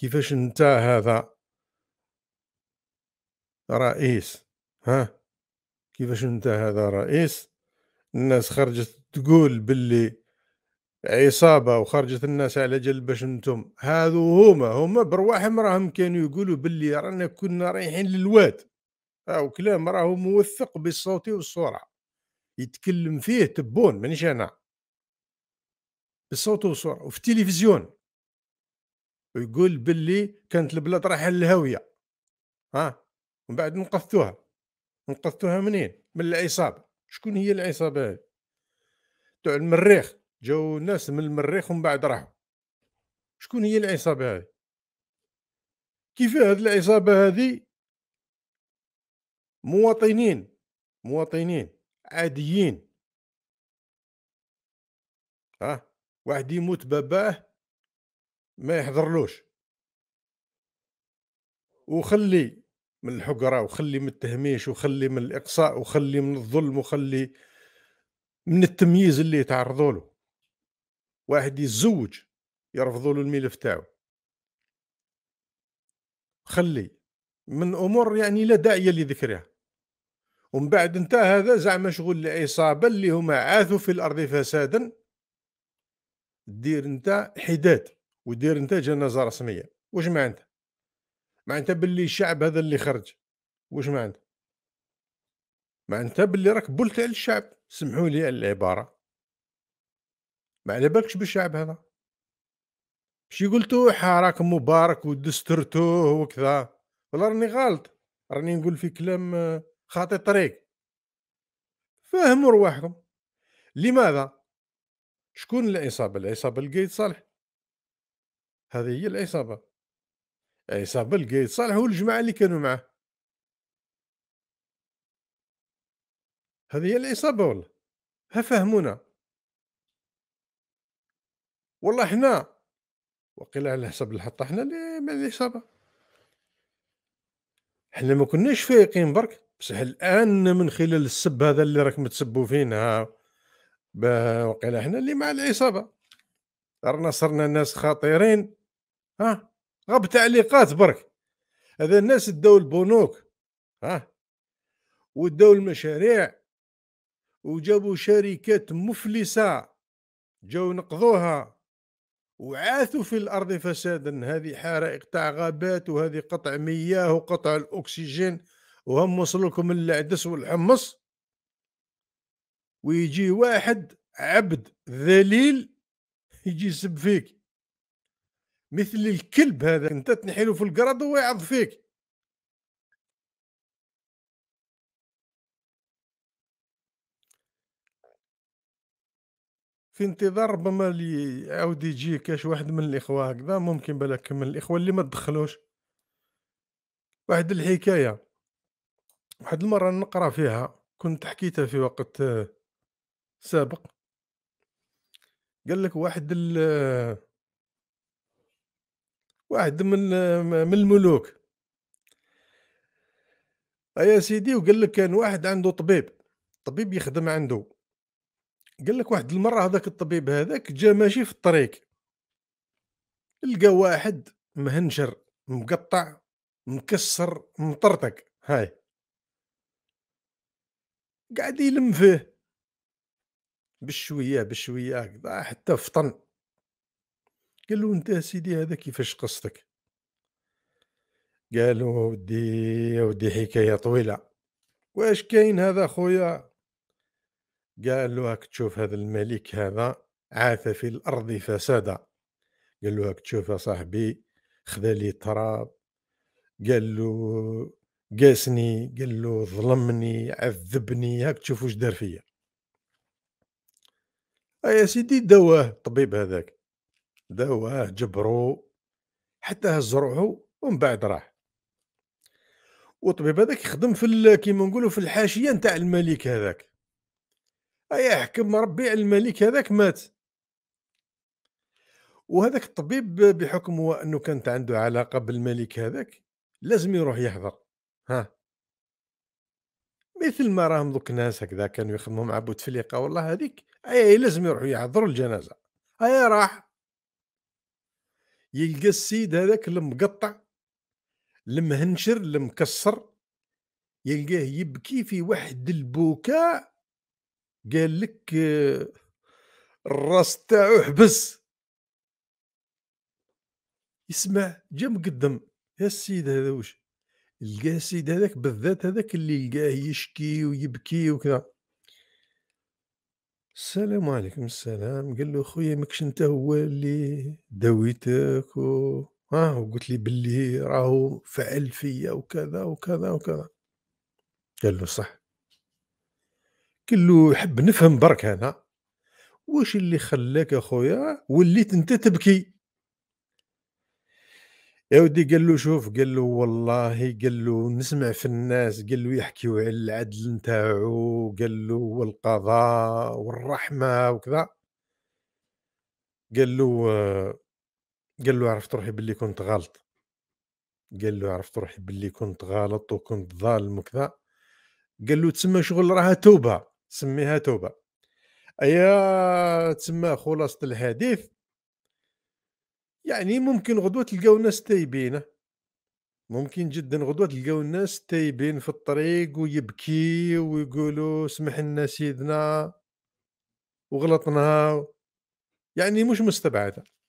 كيفاش انت هذا رئيس ها كيفاش انت هذا رئيس الناس خرجت تقول باللي عصابه وخرجت الناس على جل باش انتم هادو هما هما برواحهم راهم كانوا يقولوا باللي رانا كنا رايحين للواد او كلام راهو موثق بالصوت والصوره يتكلم فيه تبون مانيش انا بالصوت والصوره وفي التلفزيون يقول باللي كانت البلاد رايحه للهاويه ها ومن بعد نقذتوها نقذتوها منين من العصابه شكون هي العصابه هذه تاع المريخ جاو الناس من المريخ ومن بعد راحوا شكون هي العصابه هذه كيف هذه العصابه هذه مواطنين مواطنين عاديين ها واحد يموت باباه ما يحضرلوش وخلي من الحقرة وخلي من التهميش وخلي من الإقصاء وخلي من الظلم وخلي من التمييز اللي يتعرضوا له واحد يتزوج يرفضوا له الملف تاعو خلي من امور يعني لا داعي لذكرها ومن بعد انت هذا زعما شغل العصابه اللي هما عاثوا في الارض فسادا دير انت حداد ودير انت جنازه رسميه واش معناتها معناتها باللي الشعب هذا اللي خرج واش معناتها معناتها باللي راك بلت على الشعب سمحوا لي على العباره ما على بالكش بالشعب هذا شي قلتو حراك مبارك ودسترتوه وكذا ولا راني غلط راني نقول في كلام آه، خاطي طريق فهموا رواحكم لماذا شكون العصابه العصابه لقيت صالح هذه هي العصابه العصابه لقيت صالح والجماعه اللي كانوا معه هذه هي العصابه والله ها فهمونا والله حنا وقيل على حسب الحطه حنا اللي مع العصابه حنا ما كناش فايقين برك بصح الان من خلال السب هذا اللي راكم تسبوا فينا وقيل حنا اللي مع العصابه رانا صرنا ناس خطيرين ها غب تعليقات برك هذا الناس داو البنوك ها وداو المشاريع وجابوا شركات مفلسة جاو نقضوها وعاثوا في الأرض فسادا هذه حرائق تاع غابات وهذه قطع مياه وقطع الأكسجين وهم وصلوا لكم العدس والحمص ويجي واحد عبد ذليل يجي يسب فيك مثل الكلب هذا انت تنحيله في القرض هو يعض فيك في انتظار ربما اللي يعاود يجي كاش واحد من الاخوه هكذا ممكن بالك من الاخوه اللي ما تدخلوش واحد الحكايه واحد المره نقرا فيها كنت حكيتها في وقت آه، سابق قال لك واحد ال آه، واحد من من الملوك يا سيدي وقال لك كان واحد عنده طبيب طبيب يخدم عنده قال لك واحد المره هذاك الطبيب هذاك جا ماشي في الطريق لقى واحد مهنشر مقطع مكسر مطرطق هاي قاعد يلم فيه بشويه بشويه هكذا حتى فطن قال له انت سيدي هذا كيفاش قصتك قالوا ودي ودي حكايه طويله واش كاين هذا خويا قال له هاك تشوف هذا الملك هذا عاث في الارض فسادا قال له هاك تشوف يا صاحبي خذا لي تراب قال له قاسني قال له ظلمني عذبني هاك تشوف واش دار فيا يا سيدي دواه الطبيب هذاك دواه جبرو حتى هز روحو ومن بعد راح وطبيب هذاك خدم في كيما نقولوا في الحاشيه نتاع الملك هذاك اي حكم ربي على الملك هذاك مات وهذاك الطبيب بحكم هو انه كانت عنده علاقه بالملك هذاك لازم يروح يحضر ها مثل ما راهم دوك ناس هكذا كانوا يخدموا مع بوتفليقه والله هذيك اي لازم يروحوا يحضروا الجنازه اي راح يلقى السيد هذاك المقطع المهنشر المكسر يلقاه يبكي في واحد البكاء قال لك آه، الراس تاعو حبس يسمع جا مقدم يا السيد هذا واش لقاه السيد هذاك بالذات هذاك اللي لقاه يشكي ويبكي وكذا السلام عليكم السلام قال له خويا ماكش انت هو اللي داويتك و اه وقلت لي باللي راهو فعل فيا وكذا وكذا وكذا قال له صح قال له يحب نفهم برك انا واش اللي خلاك اخويا وليت انت تبكي يا ودي قال له شوف قال له والله قال له نسمع في الناس قال له يحكيو على العدل نتاعو قال له والقضاء والرحمه وكذا قال له قال له عرفت روحي باللي كنت غلط قال له عرفت روحي باللي كنت غلط وكنت ظالم وكذا قال له تسمى شغل راها توبه سميها توبه ايا تسمى خلاصه الحديث يعني ممكن غدوة تلقاو ناس تايبينه ممكن جدا غدوة تلقاو الناس تايبين في الطريق ويبكي ويقولوا سمح لنا سيدنا وغلطنا يعني مش مستبعدة